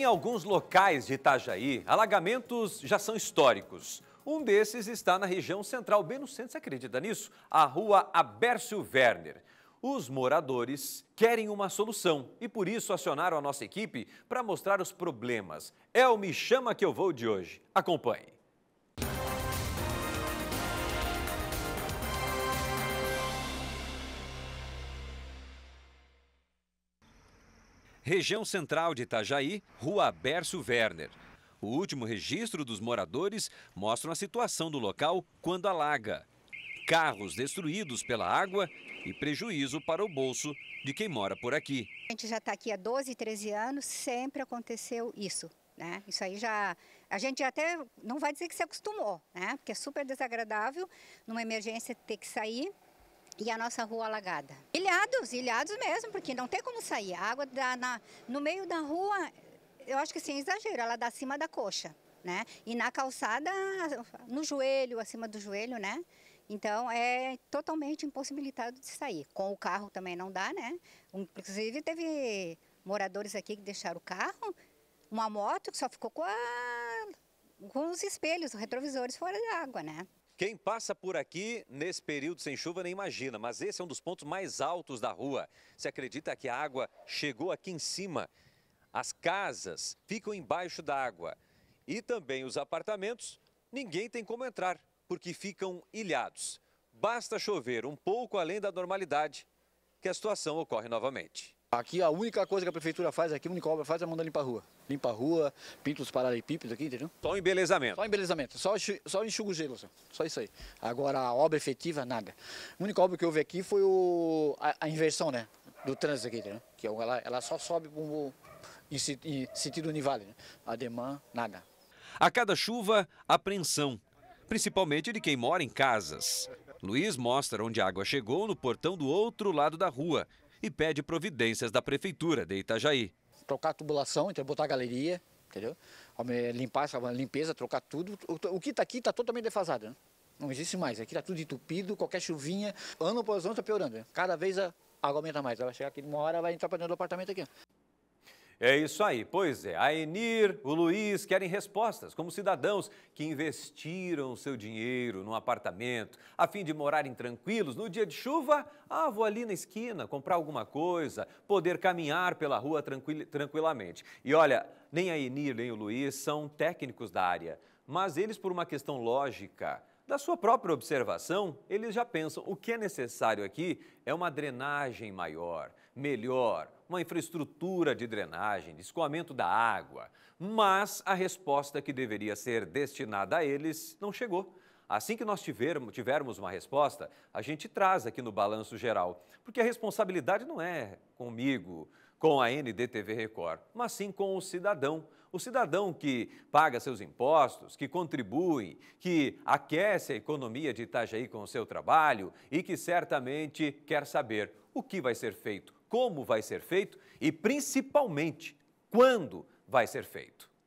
Em alguns locais de Itajaí, alagamentos já são históricos. Um desses está na região central, bem no centro, você acredita nisso? A rua Abércio Werner. Os moradores querem uma solução e por isso acionaram a nossa equipe para mostrar os problemas. É o Me Chama Que Eu Vou de hoje. Acompanhe. região central de Itajaí, Rua Abercio Werner. O último registro dos moradores mostra a situação do local quando alaga. Carros destruídos pela água e prejuízo para o bolso de quem mora por aqui. A gente já está aqui há 12, 13 anos, sempre aconteceu isso. Né? Isso aí já. A gente até não vai dizer que se acostumou, né? porque é super desagradável numa emergência ter que sair e a nossa rua alagada. Ilhados, ilhados mesmo, porque não tem como sair. A água dá na, no meio da rua, eu acho que sem assim, é exagero, ela dá acima da coxa, né? E na calçada, no joelho, acima do joelho, né? Então é totalmente impossibilitado de sair. Com o carro também não dá, né? Inclusive teve moradores aqui que deixaram o carro, uma moto que só ficou com, a, com os espelhos, os retrovisores fora da água, né? Quem passa por aqui nesse período sem chuva nem imagina, mas esse é um dos pontos mais altos da rua. Se acredita que a água chegou aqui em cima. As casas ficam embaixo da água e também os apartamentos, ninguém tem como entrar, porque ficam ilhados. Basta chover um pouco além da normalidade que a situação ocorre novamente. Aqui a única coisa que a prefeitura faz aqui, a única obra faz é mandar limpar a rua. Limpa a rua, pinta os paralelepípedos aqui, entendeu? Só embelezamento. Só embelezamento, só, só enxuga o gelo, só. só isso aí. Agora a obra efetiva, nada. A única obra que houve aqui foi o, a, a inversão, né? Do trânsito aqui, entendeu? Que é ela, ela só sobe pro, em, em sentido Univale, né? Ademã, nada. A cada chuva, apreensão. Principalmente de quem mora em casas. Luiz mostra onde a água chegou no portão do outro lado da rua e pede providências da Prefeitura de Itajaí. Trocar a tubulação, então botar a galeria, entendeu? Limpar essa limpeza, trocar tudo. O que está aqui está totalmente defasado. Né? Não existe mais. Aqui está tudo entupido, qualquer chuvinha, ano após ano está piorando. Né? Cada vez a água aumenta mais. Vai chegar aqui uma hora vai entrar para dentro do apartamento aqui. É isso aí, pois é. A Enir, o Luiz querem respostas, como cidadãos que investiram seu dinheiro num apartamento, a fim de morarem tranquilos no dia de chuva. Ah, vou ali na esquina comprar alguma coisa, poder caminhar pela rua tranquil, tranquilamente. E olha, nem a Enir nem o Luiz são técnicos da área, mas eles, por uma questão lógica, da sua própria observação, eles já pensam o que é necessário aqui é uma drenagem maior, melhor uma infraestrutura de drenagem, de escoamento da água, mas a resposta que deveria ser destinada a eles não chegou. Assim que nós tivermos, tivermos uma resposta, a gente traz aqui no balanço geral, porque a responsabilidade não é comigo, com a NDTV Record, mas sim com o cidadão. O cidadão que paga seus impostos, que contribui, que aquece a economia de Itajaí com o seu trabalho e que certamente quer saber o que vai ser feito, como vai ser feito e, principalmente, quando vai ser feito.